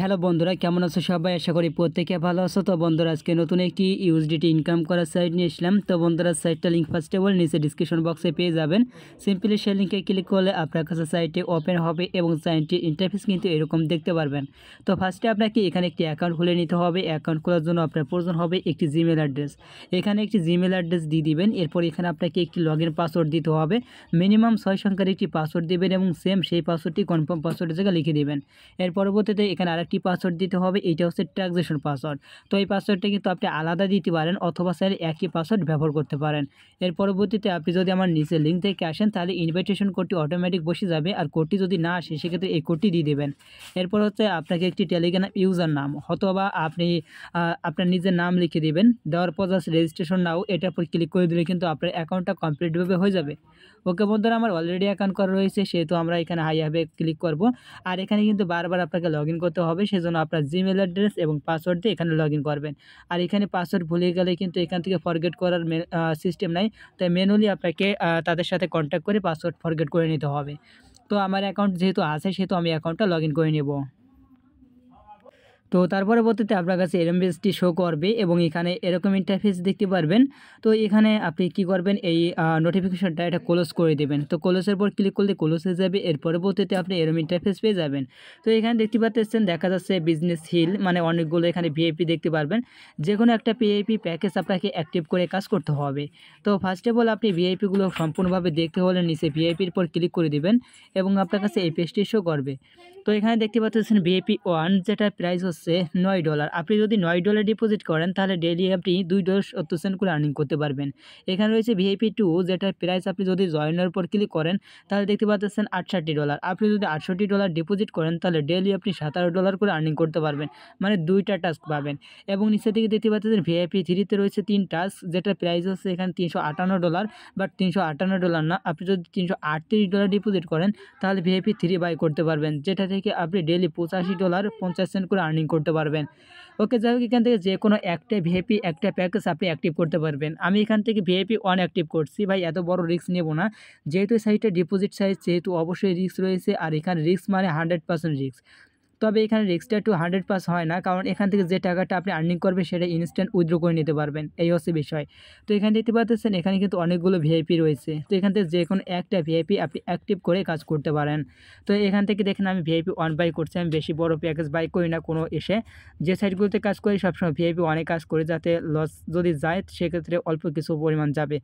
hello বন্ধুরা কেমন আছো সবাই আশা করি প্রত্যেকে ভালো আছো তো বন্ধুরা আজকে নতুন একটি ইউএসডিটি ইনকাম করার সাইট নিয়ে এসলাম তো বন্ধুরা সাইটটা লিঙ্ক ফার্স্ট নিচে ডিসক্রিপশন বক্সে পেয়ে যাবেন সিম্পলি সেই লিঙ্কে ক্লিক করলে আপনার কাছে সাইটটি ওপেন হবে এবং সাইটটি ইন্টারফেস কিন্তু এরকম দেখতে পারবেন তো ফার্স্টে আপনাকে এখানে একটি অ্যাকাউন্ট খুলে নিতে হবে অ্যাকাউন্ট খোলার জন্য আপনার প্রয়োজন হবে একটি জিমেল অ্যাড্রেস এখানে একটি জিমেল অ্যাড্রেস দিয়ে দিবেন এরপর এখানে আপনাকে একটি লগ ইন পাসওয়ার্ড দিতে হবে মিনিমাম ছয় সংখ্যার একটি পাসওয়ার্ড দেবেন এবং সেম সেই পাসওয়ার্ডটি কনফার্ম পাসওয়ার্ডের জায়গায় লিখে দেবেন এর পরবর্তীতে এখানে একটি পাসওয়ার্ড দিতে হবে এটা হচ্ছে ট্রানজ্যাকশন পাসওয়ার্ড তো এই পাসওয়ার্ডটা কিন্তু আপনি আলাদা দিতে পারেন অথবা স্যার একই পাসওয়ার্ড ব্যবহার করতে পারেন এর পরবর্তীতে আপনি যদি আমার নিচে লিঙ্ক থেকে আসেন তাহলে ইনভাইটেশন কোডটি অটোমেটিক বসে যাবে আর কোডটি যদি না আসে সেক্ষেত্রে এই কোডটি দিয়ে দেবেন এরপর হচ্ছে আপনাকে একটি টেলিগ্রাম ইউজার নাম অথবা আপনি আপনার নিজের নাম লিখে দেবেন দেওয়ার পর জাস্ট রেজিস্ট্রেশন নাও এটার উপর ক্লিক করে দিলে কিন্তু আপনার অ্যাকাউন্টটা কমপ্লিটভাবে হয়ে যাবে ওকে বন্ধুরা আমার অলরেডি অ্যাকাউন্ট করা রয়েছে সেহেতু আমরা এখানে হাই হাবে ক্লিক করব আর এখানে কিন্তু বারবার আপনাকে লগ করতে হবে হবে সেজন্য আপনার জিমেল অ্যাড্রেস এবং পাসওয়ার্ড দিয়ে এখানে লগ করবেন আর এখানে পাসওয়ার্ড ভুলে গেলে কিন্তু এখান থেকে ফরগেট করার সিস্টেম নাই তাই ম্যানুয়ালি আপনাকে তাদের সাথে কন্ট্যাক্ট করে পাসওয়ার্ড ফরগেট করে নিতে হবে তো আমার অ্যাকাউন্ট যেহেতু আছে সেহেতু আমি অ্যাকাউন্টটা লগ করে নেব তো তার পরবর্তীতে আপনার কাছে এরম বেসটি শো করবে এবং এখানে এরকম ইন্টারফেস দেখতে পারবেন তো এখানে আপনি কি করবেন এই নোটিফিকেশনটা এটা ক্লোজ করে দেবেন তো ক্লোজের পর ক্লিক করলে ক্লোজ হয়ে যাবে এর পরবর্তীতে আপনি এরম ইন্টারফেস পেয়ে যাবেন তো এখানে দেখতে পাচ্ছেন দেখা যাচ্ছে বিজনেস হিল মানে অনেকগুলো এখানে ভিআইপি দেখতে পারবেন যে কোনো একটা পিআইপি প্যাকেজ আপনাকে অ্যাক্টিভ করে কাজ করতে হবে তো ফার্স্ট অফ অল আপনি ভিআইপিগুলো সম্পূর্ণভাবে দেখতে হলে নিচে ভিআইপির পর ক্লিক করে দেবেন এবং আপনার কাছে এই পেজটি শো করবে তো এখানে দেখতে পাচ্ছেন ভিআইপি ওয়ান যেটা প্রাইস হচ্ছে হচ্ছে নয় ডলার আপনি যদি নয় ডলার ডিপোজিট করেন তাহলে ডেলি আপনি দুই ডলার সত্তর সেন্ট করে আর্নিং করতে পারবেন এখানে রয়েছে ভিআইপি টু যেটার প্রাইস আপনি যদি জয়েনের পর ক্লিক করেন তাহলে দেখতে পাচ্ছেন আটষট্টি ডলার আপনি যদি আটষট্টি ডলার ডিপোজিট করেন তাহলে ডেলি আপনি সাতারো ডলার করে আর্নিং করতে পারবেন মানে দুইটা টাস্ক পাবেন এবং নিচে থেকে দেখতে পাচ্ছেন ভিআইপি থ্রিতে রয়েছে তিন টাস্ক যেটার প্রাইস হচ্ছে এখানে তিনশো আটান্ন ডলার বাট তিনশো আটান্ন ডলার না আপনি যদি তিনশো আটত্রিশ ডলার ডিপোজিট করেন তাহলে ভিআইপি থ্রি বাই করতে পারবেন যেটা থেকে আপনি ডেলি পঁচাশি ডলার পঞ্চাশ সেন্ট করে আর্নিং করতে পারবেন ওকে যাই হোক এখান থেকে যে কোনো একটা ভিআইপি একটা প্যাকেজ আপনি অ্যাক্টিভ করতে পারবেন আমি এখান থেকে ভিএপি ওয়ান অ্যাক্টিভ করছি ভাই এত বড় রিস্ক নেব না যেহেতু সাইটটা ডিপোজিট সাইজ সেহেতু অবশ্যই রিস্ক রয়েছে আর এখানে রিস্ক মানে হান্ড্রেড পার্সেন্ট রিস্ক তবে এখানে রিক্সটা একটু হান্ড্রেড পাস হয় না কারণ এখান থেকে যে টাকাটা আপনি আর্নিং করবেন সেটা ইনস্ট্যান্ট উইথড্রো করে নিতে পারবেন এই হচ্ছে বিষয় তো এখানে দেখতে পাচ্ছেন এখানে কিন্তু অনেকগুলো ভিআইপি রয়েছে তো এখান থেকে যে কোনো একটা ভিআইপি আপনি অ্যাক্টিভ করে কাজ করতে পারেন তো এখান থেকে দেখেন আমি ভিআইপি ওয়ান বাই করছি আমি বেশি বড় প্যাকেজ বাই করি না কোনো এসে যে সাইটগুলোতে কাজ করি সবসময় ভিআইপি অনেক কাজ করি যাতে লস যদি যায় সেক্ষেত্রে অল্প কিছু পরিমাণ যাবে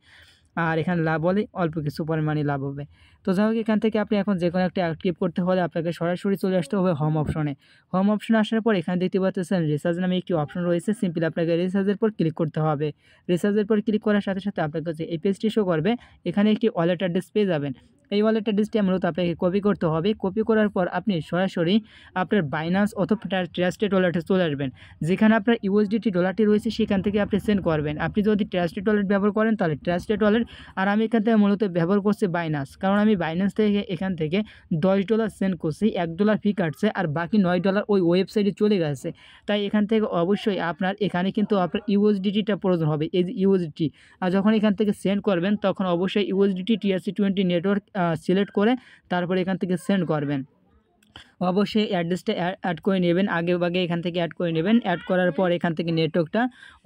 আর এখানে লাভ হলে অল্প কিছু পরিমাণে লাভ হবে তো যাই হোক এখান থেকে আপনি এখন যে কোনো একটা অ্যাক্টিভ করতে হলে আপনাকে সরাসরি চলে আসতে হবে হোম অপশনে হোম অপশনে আসার পর এখানে দেখতে পাচ্ছেন রিসার্জ নামে একটি অপশন রয়েছে সিম্পলি আপনাকে রিসার্জের পর ক্লিক করতে হবে রিসার্জের পর ক্লিক করার সাথে সাথে আপনাকে যে এই পেজটি শো করবে এখানে একটি ওয়ালেট অ্যাড্রেস পেয়ে যাবেন এই ওয়ালেট অ্যাড্রেসটি মূলত আপনাকে কপি করতে হবে কপি করার পর আপনি সরাসরি আপনার বাইনান্স অথবা ট্রাস্টেড ওয়ালেটে চলে আসবেন যেখানে আপনার ইউএসডিটি ডলারটি রয়েছে সেখান থেকে আপনি সেন্ড করবেন আপনি যদি ট্রাস্টেড ওয়ালেট ব্যবহার করেন তাহলে ট্রাস্টেড ওয়ালেট আর আমি এখান থেকে মূলত ব্যবহার করছি বাইনান্স কারণ আমি বাইনান্স থেকে এখান থেকে দশ ডলার সেন্ড করছি এক ডলার ফি কাটছে আর বাকি নয় ডলার ওই ওয়েবসাইটে চলে গেছে তাই এখান থেকে অবশ্যই আপনার এখানে কিন্তু আপনার ইউএসডিটিটা প্রয়োজন হবে এই যে ইউএসডিটি আর যখন এখান থেকে সেন্ড করবেন তখন অবশ্যই USDT TRC twenty network select করে তারপরে এখান থেকে সেন্ড করবেন অবশ্যই অ্যাড্রেসটা অ্যাড করে নেবেন আগে আগে এখান থেকে অ্যাড করে নেবেন অ্যাড করার পর এখান থেকে নেটওয়ার্কটা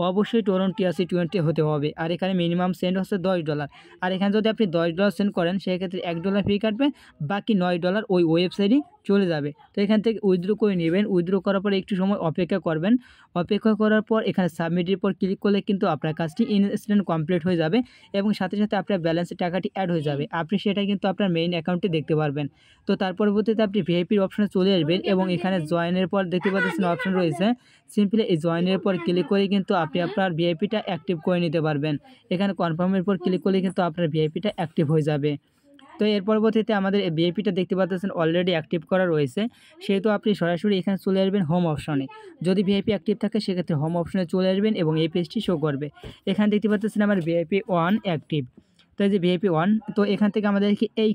অবশ্যই টোরন টিআরসি টোয়েন্টি হতে হবে আর এখানে মিনিমাম সেন্ড হচ্ছে দশ ডলার আর এখানে যদি আপনি দশ ডলার সেন্ড করেন সেক্ষেত্রে এক ডলার ফি কাটবে বাকি নয় ডলার ওই ওয়েবসাইটই চলে যাবে তো এখান থেকে উইথড্রো করে নেবেন উইথড্রো করার পর একটু সময় অপেক্ষা করবেন অপেক্ষা করার পর এখানে সাবমিটের পর ক্লিক করলে কিন্তু আপনার কাজটি ইনস্ট্যান্ট কমপ্লিট হয়ে যাবে এবং সাথে সাথে আপনার ব্যালেন্সে টাকাটি অ্যাড হয়ে যাবে আপনি সেটা কিন্তু আপনার মেইন অ্যাকাউন্টে দেখতে পারবেন তো তার পরবর্তীতে আপনি ভিআইপির অপশানে অপশনে চলে আসবেন এবং এখানে জয়েনের পর দেখতে পাচ্ছেন অপশন রয়েছে সিম্পলি এই জয়েনের পর ক্লিক করে কিন্তু আপনি আপনার ভিআইপিটা অ্যাক্টিভ করে নিতে পারবেন এখানে কনফার্মের পর ক্লিক করলে কিন্তু আপনার ভিআইপিটা অ্যাক্টিভ হয়ে যাবে তো এর পরবর্তীতে আমাদের ভিআইপিটা দেখতে পাচ্ছেন অলরেডি অ্যাক্টিভ করা রয়েছে সেহেতু আপনি সরাসরি এখানে চলে আসবেন হোম অপশনে যদি ভিআইপি অ্যাক্টিভ থাকে সেক্ষেত্রে হোম অপশনে চলে আসবেন এবং এই পেজটি শো করবে এখানে দেখতে পাচ্ছেন আমার ভিআইপি ওয়ান অ্যাক্টিভ তো এই যে ভিআইপি ওয়ান তো এখান থেকে আমাদেরকে এই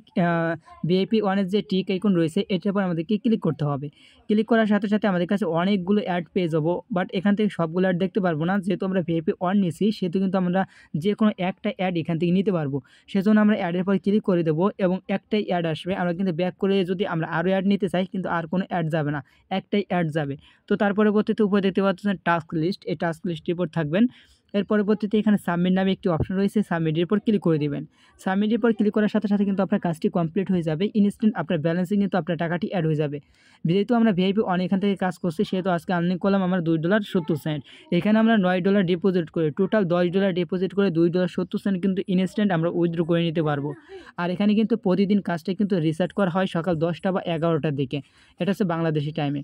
ভিআইপি ওয়ানের যে টিক আইকন রয়েছে এটার উপর আমাদেরকে ক্লিক করতে হবে ক্লিক করার সাথে সাথে আমাদের কাছে অনেকগুলো অ্যাড পেয়ে যাবো বাট এখান থেকে সবগুলো অ্যাড দেখতে পারবো না যেহেতু আমরা ভিআইপি ওয়ান নিয়েছি সেহেতু কিন্তু আমরা যে কোনো একটা অ্যাড এখান থেকে নিতে পারবো সেজন্য আমরা অ্যাডের পর ক্লিক করে দেবো এবং একটাই অ্যাড আসবে আমরা কিন্তু ব্যাক করে যদি আমরা আরও অ্যাড নিতে চাই কিন্তু আর কোনো অ্যাড যাবে না একটাই অ্যাড যাবে তো তার পরবর্তীতে উপরে দেখতে পাচ্ছেন টাস্ক লিস্ট এই টাস্ক লিস্টের উপর থাকবেন এর পরবর্তীতে এখানে সাবমিট নামে একটি অপশন রয়েছে সাবমিটের উপর ক্লিক করে দেবেন সাবমিটের উপর ক্লিক করার সাথে সাথে কিন্তু আপনার কাজটি কমপ্লিট হয়ে যাবে ইনস্ট্যান্ট আপনার ব্যালেন্সে কিন্তু আপনার টাকাটি অ্যাড হয়ে যাবে যেহেতু আমরা ভিআইপি অনেকখান থেকে কাজ করছি সেহেতু আজকে আর্নিং করলাম আমরা দুই ডলার সত্তর সেন্ট এখানে আমরা নয় ডলার ডিপোজিট করে টোটাল দশ ডলার ডিপোজিট করে দুই ডলার সত্তর সেন্ট কিন্তু ইনস্ট্যান্ট আমরা উইথড্র করে নিতে পারবো আর এখানে কিন্তু প্রতিদিন কাজটা কিন্তু রিসার্ট করা হয় সকাল দশটা বা এগারোটার দিকে এটা হচ্ছে বাংলাদেশি টাইমে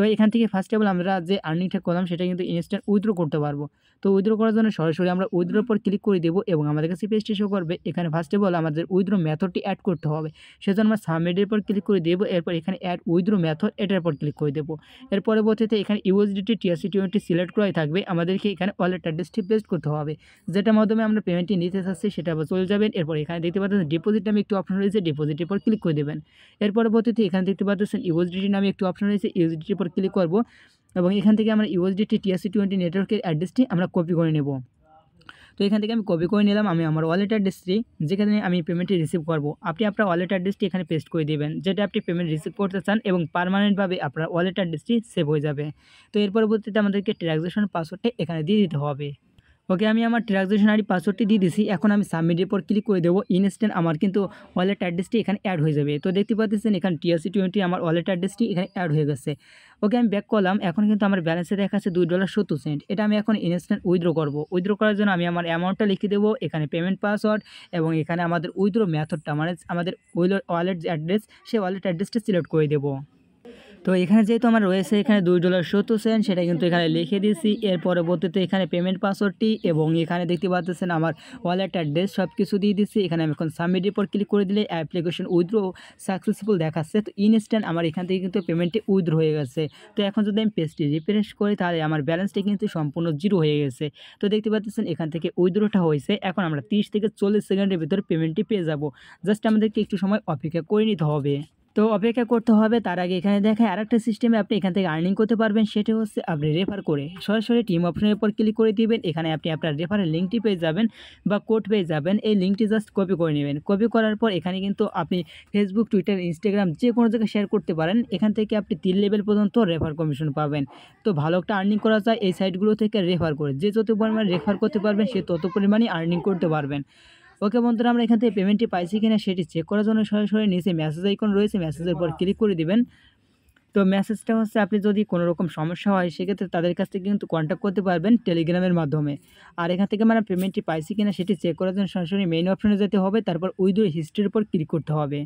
তো এখান থেকে ফার্স্ট অফ অল আমরা যে আর্নিংটা করলাম সেটা কিন্তু ইনস্ট্যান্ট উইথড্র করতে পারবো তো উইথড্র করার জন্য সরাসরি আমরা উইথড্রোর পর ক্লিক করে দেবো এবং আমাদের কাছে পেজটি শো করবে এখানে ফার্স্ট অফ অল আমাদের উইথড্রো মেথডটি অ্যাড করতে হবে সেজন্য আমরা সাবমিটের পর ক্লিক করে দেবো এরপর এখানে অ্যাড উইথড্রো মেথড এটার পর ক্লিক করে দেবো এর পরবর্তীতে এখানে ইউএসডিটি টিআরসি টোয়েন্টি সিলেক্ট করাই থাকবে আমাদেরকে এখানে ওয়ালেট অ্যাড্রেসটি পেস্ট করতে হবে যেটার মাধ্যমে আমরা পেমেন্টটি নিতে চাচ্ছি সেটা আবার চলে যাবেন এরপর এখানে দেখতে পাচ্ছেন ডিপোজিট নামে একটি অপশন রয়েছে ডিপোজিটের পর ক্লিক করে দেবেন এর পরবর্তীতে এখানে দেখতে পাচ্ছেন ইউএসডিটি নামে একটি অপশন রয়েছে ইউএসডিটির পর ক্লিক করব এবং এখান থেকে আমরা ইউএসডিটি টিএসসি 20 নেটওয়ার্কের অ্যাড্রেসটি আমরা কপি করে নেব তো এখান থেকে আমি কপি করে নিলাম আমি আমার ওয়ালেট অ্যাড্রেসটি যেখানে আমি পেমেন্টটি রিসিভ করব আপনি আপনার ওয়ালেট অ্যাড্রেসটি এখানে পেস্ট করে দিবেন যেটা আপনি পেমেন্ট রিসিভ করতে চান এবং পার্মানেন্ট ভাবে আপনার ওয়ালেট অ্যাড্রেসটি সেভ হয়ে যাবে তো এরপরবর্তীতে আমাদেরকে ট্রানজাকশন পাসওয়ার্ডটি এখানে দিয়ে দিতে হবে ওকে আমি আমার আইডি পাসওয়ার্ডটি দিয়ে দিছি এখন আমি সাবমিটের পর ক্লিক করে দেবো ইনস্ট্যান্ট আমার কিন্তু ওয়ালেট অ্যাড্রেসটি এখানে অ্যাড হয়ে যাবে তো দেখতে পাচ্ছেন এখানে টিআরসি টোয়েন্টি আমার ওয়ালেট অ্যাড্রেসটি এখানে অ্যাড হয়ে গেছে ওকে আমি ব্যাক করলাম এখন কিন্তু আমার ব্যালেন্সে দেখাচ্ছে দুই ডলার সত্তর সেন্ট এটা আমি এখন ইনস্ট্যান্ট উইথড্রো করবো উইথড্রো করার জন্য আমি আমার অ্যামাউন্টটা লিখে দেবো এখানে পেমেন্ট পাসওয়ার্ড এবং এখানে আমাদের উইথড্রো মেথডটা মানে আমাদের ওয়ালেট অ্যাড্রেস সেই ওয়ালেট অ্যাড্রেসটা সিলেক্ট করে দেবো তো এখানে যেহেতু আমার রয়েছে এখানে দুই ডলার সত্তর সেন্ট সেটা কিন্তু এখানে লিখে দিয়েছি এর পরবর্তীতে এখানে পেমেন্ট পাসওয়ার্ডটি এবং এখানে দেখতে পাচ্ছেন আমার ওয়ালেট অ্যাড্রেস সব কিছু দিয়ে দিচ্ছি এখানে আমি এখন সাবমিট রিপোর্ট ক্লিক করে দিলে অ্যাপ্লিকেশন উইথড্রো সাকসেসফুল দেখাচ্ছে তো ইনস্ট্যান্ট আমার এখান থেকে কিন্তু পেমেন্টটি উইথড্রো হয়ে গেছে তো এখন যদি আমি পেজটি রিফ্রেশ করি তাহলে আমার ব্যালেন্সটি কিন্তু সম্পূর্ণ জিরো হয়ে গেছে তো দেখতে পাচ্ছেন এখান থেকে উইথড্রোটা হয়েছে এখন আমরা তিরিশ থেকে চল্লিশ সেকেন্ডের ভিতরে পেমেন্টটি পেয়ে যাব জাস্ট আমাদেরকে একটু সময় অপেক্ষা করে নিতে হবে তো অপেক্ষা করতে হবে তার আগে এখানে দেখায় আরেকটা সিস্টেমে আপনি এখান থেকে আর্নিং করতে পারবেন সেটা হচ্ছে আপনি রেফার করে সরাসরি টিম অপশনের উপর ক্লিক করে দিবেন এখানে আপনি আপনার রেফারের লিঙ্কটি পেয়ে যাবেন বা কোড পেয়ে যাবেন এই লিঙ্কটি জাস্ট কপি করে নেবেন কপি করার পর এখানে কিন্তু আপনি ফেসবুক টুইটার ইনস্টাগ্রাম যে কোনো জায়গায় শেয়ার করতে পারেন এখান থেকে আপনি তিন লেভেল পর্যন্ত রেফার কমিশন পাবেন তো ভালো একটা আর্নিং করা যায় এই সাইটগুলো থেকে রেফার করে যে যত পরিমাণে রেফার করতে পারবেন সে তত পরিমাণে আর্নিং করতে পারবেন ওকে বন্ধুরা আমরা এখান থেকে পেমেন্টটি পাইছি কিনা সেটি চেক করার জন্য সরাসরি নিচে মেসেজ আইকন রয়েছে মেসেজের উপর ক্লিক করে দিবেন তো মেসেজটা হচ্ছে আপনি যদি কোনো রকম সমস্যা হয় সেক্ষেত্রে তাদের কাছ থেকে কিন্তু কন্ট্যাক্ট করতে পারবেন টেলিগ্রামের মাধ্যমে আর এখান থেকে মানে পেমেন্টটি পাইছি কিনা সেটি চেক করার জন্য সরাসরি মেইন অপশনে যেতে হবে তারপর উইথড্র হিস্ট্রির উপর ক্লিক করতে হবে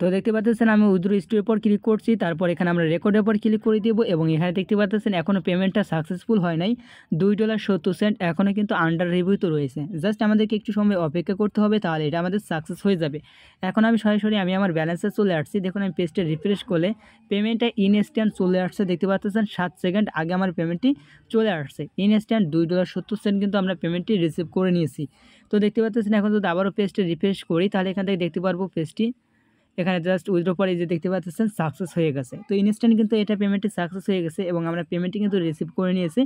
তো দেখতে পাচ্ছেন আমি উইদ্রো স্টোরের পর ক্লিক করছি তারপর এখানে আমরা রেকর্ডের পর ক্লিক করে দেবো এবং এখানে দেখতে পাচ্ছেন এখনও পেমেন্টটা সাকসেসফুল হয় নাই দুই ডলার সত্তর সেন্ট এখনও কিন্তু আন্ডার রিভিউ তো রয়েছে জাস্ট আমাদেরকে একটু সময় অপেক্ষা করতে হবে তাহলে এটা আমাদের সাকসেস হয়ে যাবে এখন আমি সরাসরি আমি আমার ব্যালেন্সে চলে আসছি দেখুন আমি পেজটা রিফ্রেশ করলে পেমেন্টটা ইনস্ট্যান্ট চলে আসছে দেখতে পাচ্ছেন সাত সেকেন্ড আগে আমার পেমেন্টটি চলে আসছে ইনস্ট্যান্ট দুই ডলার সত্তর সেন্ট কিন্তু আমরা পেমেন্টটি রিসিভ করে নিয়েছি তো দেখতে পাচ্ছেন এখন যদি আবারও পেজটা রিফ্রেশ করি তাহলে এখান থেকে দেখতে পারবো পেজটি এখানে জাস্ট উইথড্র পরে যে দেখতে পাচ্ছেন সাকসেস হয়ে গেছে তো ইনস্ট্যান্ট কিন্তু এটা পেমেন্টটি সাকসেস হয়ে গেছে এবং আমরা পেমেন্টটি কিন্তু রিসিভ করে নিয়েছি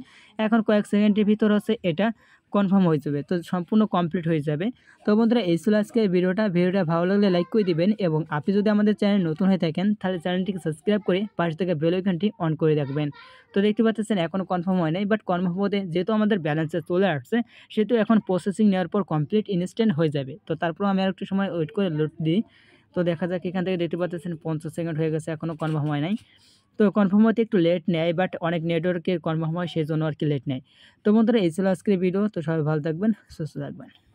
এখন কয়েক সেকেন্ডের ভিতর হচ্ছে এটা কনফার্ম হয়ে যাবে তো সম্পূর্ণ কমপ্লিট হয়ে যাবে তো বন্ধুরা এই ছিল আজকে ভিডিওটা ভিডিওটা ভালো লাগলে লাইক করে দিবেন এবং আপনি যদি আমাদের চ্যানেল নতুন হয়ে থাকেন তাহলে চ্যানেলটিকে সাবস্ক্রাইব করে পাশে থেকে ওইখানটি অন করে রাখবেন তো দেখতে পাচ্ছেন এখন কনফার্ম হয় নাই বাট কনফার্ম হতে যেহেতু আমাদের ব্যালেন্সে চলে আসছে সেহেতু এখন প্রসেসিং নেওয়ার পর কমপ্লিট ইনস্ট্যান্ট হয়ে যাবে তো তারপর আমি আর একটু সময় ওয়েট করে লোড দিই তো দেখা যাক এখান থেকে দেখতে পাচ্ছেন পঞ্চাশ সেকেন্ড হয়ে গেছে এখনও কনফার্ম হয় নাই তো কনফার্ম হতে একটু লেট নেয় বাট অনেক নেটওয়ার্কের কনফার্ম হয় সেই জন্য আর কি লেট নেয় তো বন্ধুরা এই ছিল আজকের ভিডিও তো সবাই ভালো থাকবেন সুস্থ থাকবেন